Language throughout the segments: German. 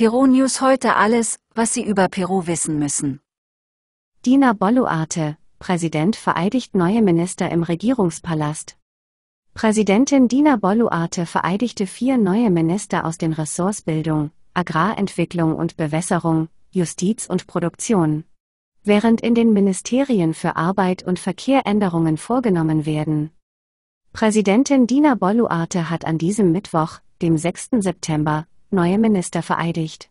Peru News heute alles, was Sie über Peru wissen müssen. Dina Boluarte, Präsident vereidigt neue Minister im Regierungspalast. Präsidentin Dina Boluarte vereidigte vier neue Minister aus den Ressorts Bildung, Agrarentwicklung und Bewässerung, Justiz und Produktion. Während in den Ministerien für Arbeit und Verkehr Änderungen vorgenommen werden. Präsidentin Dina Boluarte hat an diesem Mittwoch, dem 6. September, neue Minister vereidigt.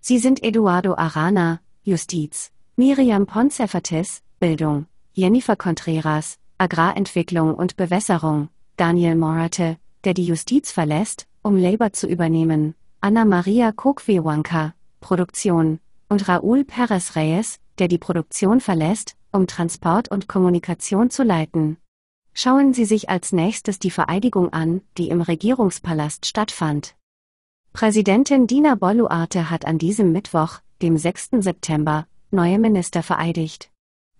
Sie sind Eduardo Arana, Justiz, Miriam Poncefatis, Bildung, Jennifer Contreras, Agrarentwicklung und Bewässerung, Daniel Morate, der die Justiz verlässt, um Labor zu übernehmen, Anna Maria Kokwewanka, Produktion, und Raúl Pérez Reyes, der die Produktion verlässt, um Transport und Kommunikation zu leiten. Schauen Sie sich als nächstes die Vereidigung an, die im Regierungspalast stattfand. Präsidentin Dina Boluarte hat an diesem Mittwoch, dem 6. September, neue Minister vereidigt.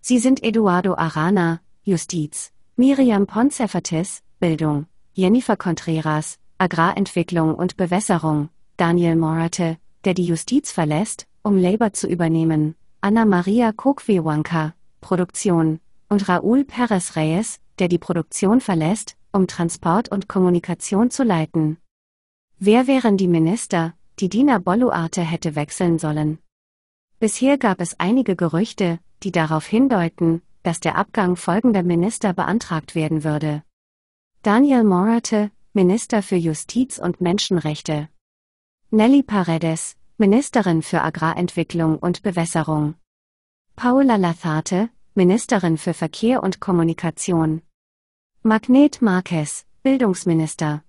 Sie sind Eduardo Arana, Justiz, Miriam Poncefatis, Bildung, Jennifer Contreras, Agrarentwicklung und Bewässerung, Daniel Morate, der die Justiz verlässt, um Labor zu übernehmen, Anna Maria Kokwewanka, Produktion, und Raúl Pérez Reyes, der die Produktion verlässt, um Transport und Kommunikation zu leiten. Wer wären die Minister, die Dina Boluarte hätte wechseln sollen? Bisher gab es einige Gerüchte, die darauf hindeuten, dass der Abgang folgender Minister beantragt werden würde. Daniel Morate, Minister für Justiz und Menschenrechte. Nelly Paredes, Ministerin für Agrarentwicklung und Bewässerung. Paula Latharte, Ministerin für Verkehr und Kommunikation. Magnet Marquez, Bildungsminister.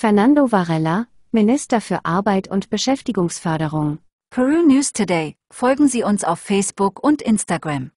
Fernando Varela, Minister für Arbeit und Beschäftigungsförderung. Peru News Today. Folgen Sie uns auf Facebook und Instagram.